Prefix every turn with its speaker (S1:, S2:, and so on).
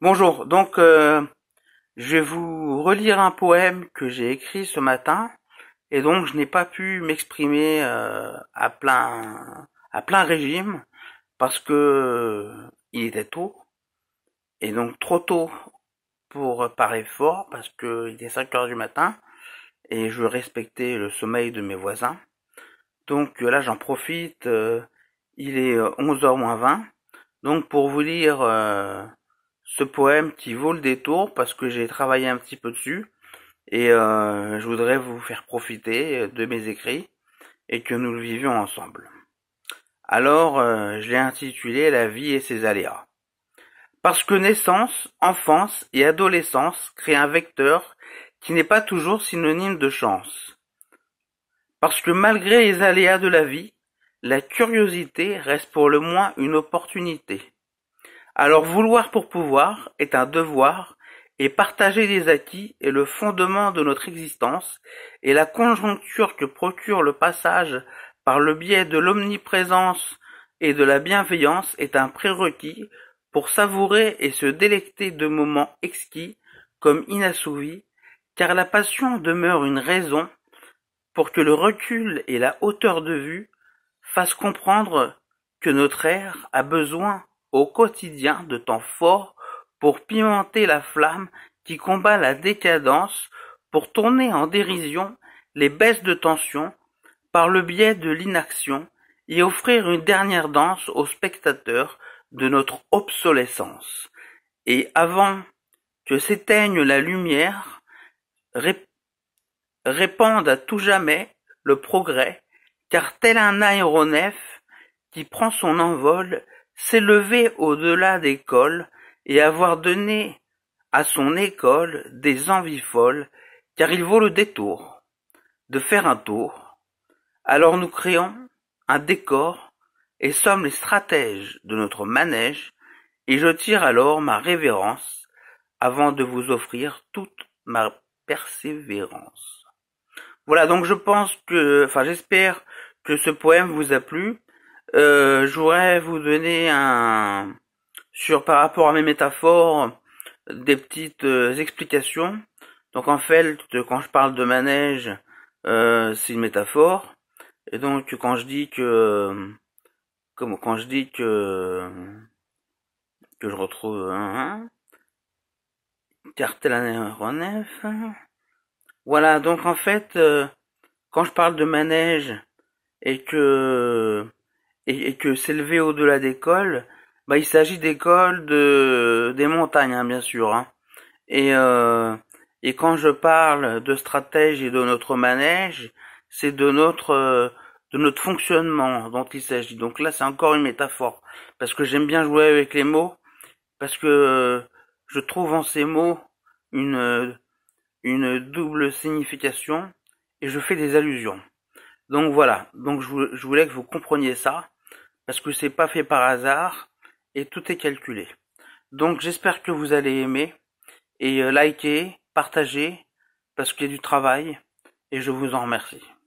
S1: Bonjour, donc euh, je vais vous relire un poème que j'ai écrit ce matin et donc je n'ai pas pu m'exprimer euh, à plein à plein régime parce que il était tôt et donc trop tôt pour parler fort parce que il était 5 heures du matin et je respectais le sommeil de mes voisins. Donc euh, là j'en profite, il est 11h moins 20. Donc pour vous lire ce poème qui vaut le détour parce que j'ai travaillé un petit peu dessus et euh, je voudrais vous faire profiter de mes écrits et que nous le vivions ensemble. Alors, euh, je l'ai intitulé La vie et ses aléas. Parce que naissance, enfance et adolescence créent un vecteur qui n'est pas toujours synonyme de chance. Parce que malgré les aléas de la vie, la curiosité reste pour le moins une opportunité. Alors vouloir pour pouvoir est un devoir, et partager des acquis est le fondement de notre existence, et la conjoncture que procure le passage par le biais de l'omniprésence et de la bienveillance est un prérequis pour savourer et se délecter de moments exquis comme inassouvis, car la passion demeure une raison pour que le recul et la hauteur de vue fassent comprendre que notre ère a besoin au quotidien de temps fort pour pimenter la flamme qui combat la décadence, pour tourner en dérision les baisses de tension par le biais de l'inaction et offrir une dernière danse aux spectateurs de notre obsolescence. Et avant que s'éteigne la lumière, répande à tout jamais le progrès, car tel un aéronef qui prend son envol, s'élever au-delà des cols et avoir donné à son école des envies folles, car il vaut le détour de faire un tour. Alors nous créons un décor et sommes les stratèges de notre manège, et je tire alors ma révérence avant de vous offrir toute ma persévérance. Voilà, donc je pense que, enfin j'espère que ce poème vous a plu. Euh, je voudrais vous donner un sur par rapport à mes métaphores des petites euh, explications. Donc en fait, quand je parle de manège, euh, c'est une métaphore. Et donc quand je dis que comme quand je dis que que je retrouve un, cartel Voilà, donc en fait, euh, quand je parle de manège et que et, et que s'élever au-delà des cols, bah, il s'agit des de, des montagnes, hein, bien sûr. Hein. Et, euh, et quand je parle de stratège et de notre manège, c'est de notre... de notre fonctionnement dont il s'agit. Donc là, c'est encore une métaphore, parce que j'aime bien jouer avec les mots, parce que euh, je trouve en ces mots une, une double signification, et je fais des allusions. Donc voilà, donc je voulais que vous compreniez ça, parce que c'est pas fait par hasard et tout est calculé. Donc j'espère que vous allez aimer et euh, liker, partager parce qu'il y a du travail et je vous en remercie.